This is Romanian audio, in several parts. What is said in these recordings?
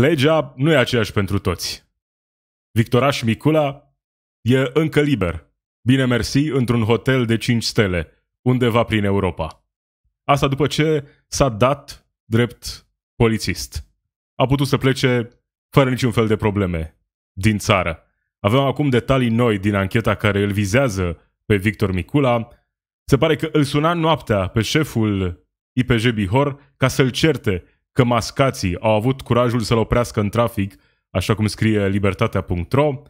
legea nu e aceeași pentru toți. Victoraș Micula e încă liber. Bine mersi într-un hotel de 5 stele, undeva prin Europa. Asta după ce s-a dat drept polițist. A putut să plece fără niciun fel de probleme din țară. Avem acum detalii noi din ancheta care îl vizează pe Victor Micula. Se pare că îl suna noaptea pe șeful IPJ Bihor ca să-l certe că mascații au avut curajul să-l oprească în trafic, așa cum scrie libertatea.ro.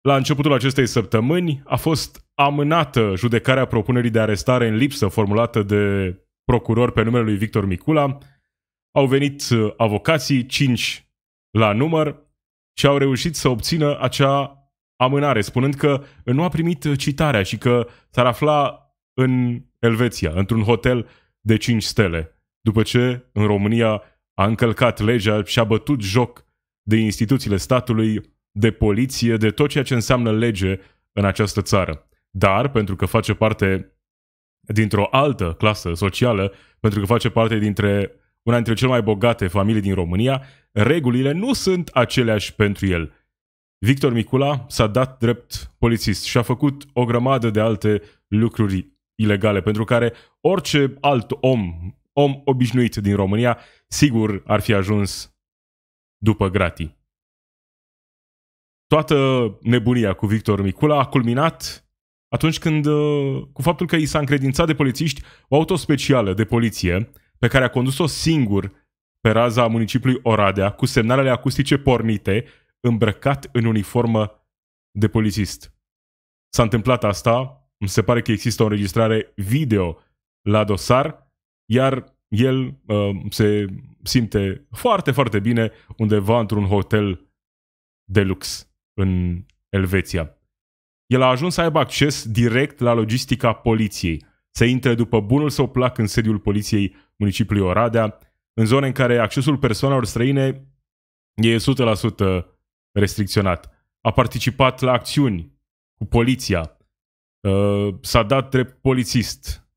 La începutul acestei săptămâni a fost amânată judecarea propunerii de arestare în lipsă formulată de procuror pe numele lui Victor Micula. Au venit uh, avocații, cinci la număr, și au reușit să obțină acea amânare, spunând că nu a primit uh, citarea și că s-ar afla în Elveția, într-un hotel de 5 stele după ce în România a încălcat legea și a bătut joc de instituțiile statului, de poliție, de tot ceea ce înseamnă lege în această țară. Dar, pentru că face parte dintr-o altă clasă socială, pentru că face parte dintre una dintre cele mai bogate familii din România, regulile nu sunt aceleași pentru el. Victor Micula s-a dat drept polițist și a făcut o grămadă de alte lucruri ilegale, pentru care orice alt om om obișnuit din România, sigur ar fi ajuns după gratii. Toată nebunia cu Victor Micula a culminat atunci când, uh, cu faptul că i s-a încredințat de polițiști o auto specială de poliție pe care a condus-o singur pe raza municipiului Oradea cu semnalele acustice pornite, îmbrăcat în uniformă de polițist. S-a întâmplat asta, îmi se pare că există o înregistrare video la dosar, iar el uh, se simte foarte, foarte bine undeva într-un hotel de lux în Elveția. El a ajuns să aibă acces direct la logistica poliției, să intre după bunul său plac în sediul poliției municipiului Oradea, în zone în care accesul persoanelor străine e 100% restricționat. A participat la acțiuni cu poliția, uh, s-a dat drept polițist,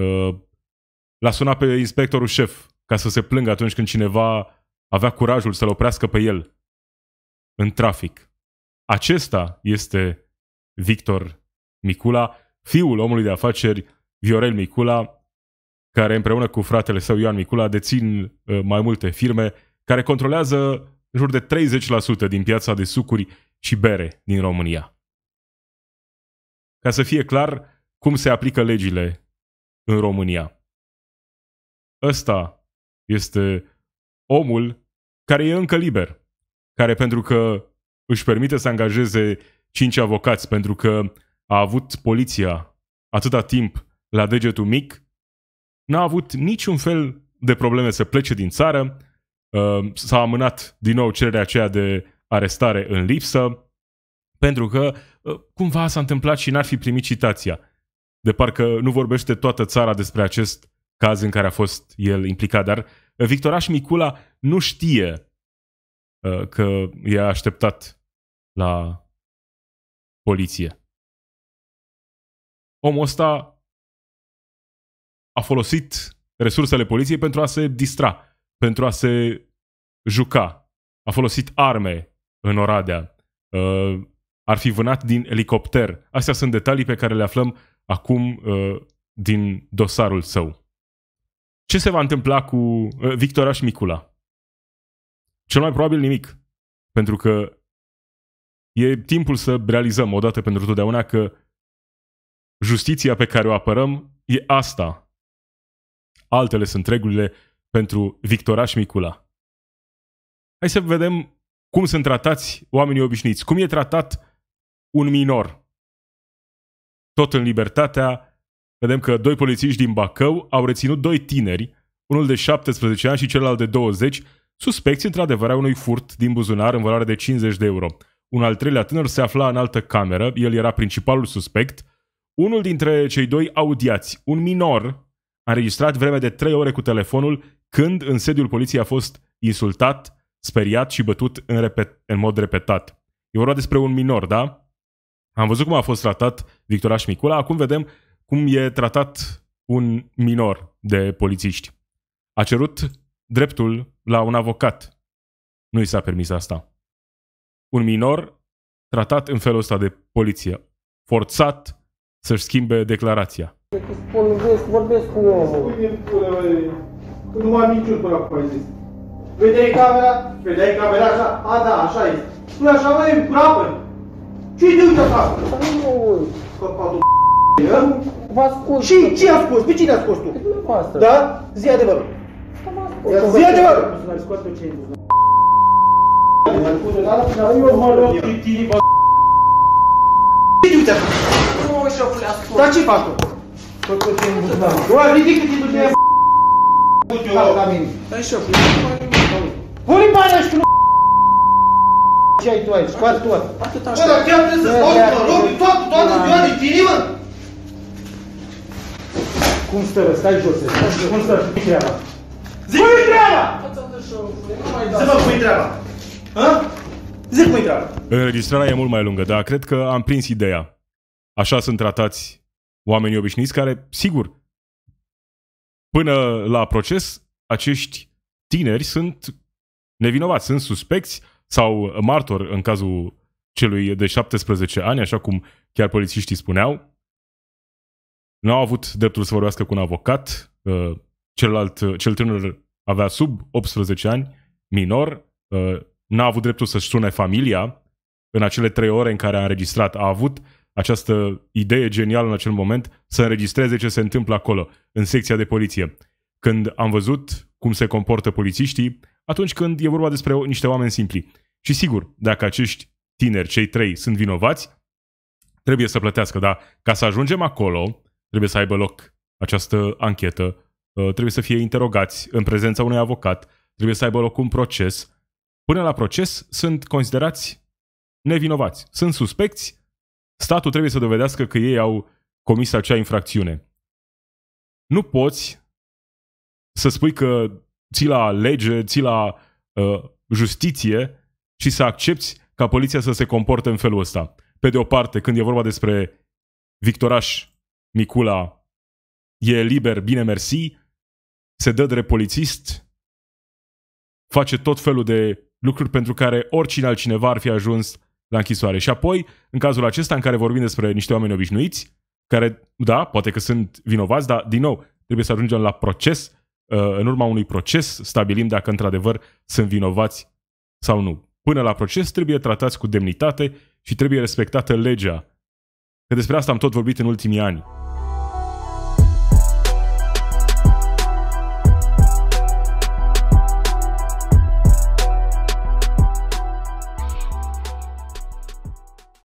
uh, l-a sunat pe inspectorul șef ca să se plângă atunci când cineva avea curajul să-l oprească pe el în trafic. Acesta este Victor Micula, fiul omului de afaceri Viorel Micula, care împreună cu fratele său Ioan Micula dețin uh, mai multe firme care controlează în jur de 30% din piața de sucuri și bere din România. Ca să fie clar cum se aplică legile în România ăsta este omul care e încă liber, care pentru că își permite să angajeze cinci avocați, pentru că a avut poliția atâta timp la degetul mic, n-a avut niciun fel de probleme să plece din țară, uh, s-a amânat din nou cererea aceea de arestare în lipsă, pentru că uh, cumva s-a întâmplat și n-ar fi primit citația. De parcă nu vorbește toată țara despre acest caz în care a fost el implicat, dar uh, Victoraș Micula nu știe uh, că i-a așteptat la poliție. Omul ăsta a folosit resursele poliției pentru a se distra, pentru a se juca. A folosit arme în Oradea. Uh, ar fi vânat din elicopter. Astea sunt detalii pe care le aflăm acum din dosarul său. Ce se va întâmpla cu uh, Victoria și Micula? Cel mai probabil nimic. Pentru că e timpul să realizăm odată pentru totdeauna că justiția pe care o apărăm e asta. Altele sunt regulile pentru Victoria și Micula. Hai să vedem cum sunt tratați oamenii obișnuiți, cum e tratat un minor. Tot în libertatea vedem că doi polițiști din Bacău au reținut doi tineri, unul de 17 ani și celălalt de 20, suspecți într-adevăr a unui furt din buzunar în valoare de 50 de euro. Un al treilea tânăr se afla în altă cameră, el era principalul suspect. Unul dintre cei doi audiați, un minor, a înregistrat vreme de 3 ore cu telefonul când în sediul poliției a fost insultat, speriat și bătut în, repet, în mod repetat. E vorba despre un minor, da? Am văzut cum a fost tratat Victoraș Micula, acum vedem cum e tratat un minor de polițiști. A cerut dreptul la un avocat. Nu i s-a permis asta. Un minor tratat în felul ăsta de poliție, forțat să-și schimbe declarația. Vorbesc, vorbesc cu omul. Nu am niciun până acum, ai Vedeai camera? Vedeai camera așa? A, da, așa este. Spune așa, măi, în prapă! Ce-i de uite așa? Nu mă uit. Căpatul V-a scos. Și ce a spus? Pe cine a spus tu? Pe dumneavoastră. Da? Zi adevărul. Zi adevărul. Eu mă pe te Dar ce fac tu? Tot tot e tu de la mine. Dar și-o plească. Pune bani ăștia, nu Ce ai tu aici? Scoate tot. Bă, dar chiar trebuie să stau, mă rog, toată da. ziua de tine, mă? Cum stă, stai jos, stai cum stă, spui treaba. Zic cum-i treaba! Să vă cum-i treaba. Hă? Zic cum-i treaba. Înregistrarea e mult mai lungă, dar cred că am prins ideea. Așa sunt tratați oamenii obișnuiți care, sigur, până la proces, acești tineri sunt nevinovați, sunt suspecți sau martori în cazul celui de 17 ani, așa cum chiar polițiștii spuneau, nu au avut dreptul să vorbească cu un avocat, uh, celălalt, uh, cel tânăr avea sub 18 ani, minor, uh, n-a avut dreptul să-și sune familia în acele trei ore în care a înregistrat. A avut această idee genială în acel moment să înregistreze ce se întâmplă acolo, în secția de poliție. Când am văzut cum se comportă polițiștii, atunci când e vorba despre niște oameni simpli. Și sigur, dacă acești tineri, cei trei, sunt vinovați, trebuie să plătească, dar ca să ajungem acolo, Trebuie să aibă loc această anchetă, uh, trebuie să fie interogați în prezența unui avocat, trebuie să aibă loc un proces. Până la proces sunt considerați nevinovați, sunt suspecți, statul trebuie să dovedească că ei au comis acea infracțiune. Nu poți să spui că ții la lege, ții la uh, justiție și să accepti ca poliția să se comporte în felul ăsta. Pe de o parte, când e vorba despre Victoraș Micula e liber, bine mersi, se dă drept polițist, face tot felul de lucruri pentru care oricine altcineva ar fi ajuns la închisoare. Și apoi, în cazul acesta în care vorbim despre niște oameni obișnuiți, care, da, poate că sunt vinovați, dar, din nou, trebuie să ajungem la proces. Uh, în urma unui proces stabilim dacă, într-adevăr, sunt vinovați sau nu. Până la proces trebuie tratați cu demnitate și trebuie respectată legea. Că despre asta am tot vorbit în ultimii ani.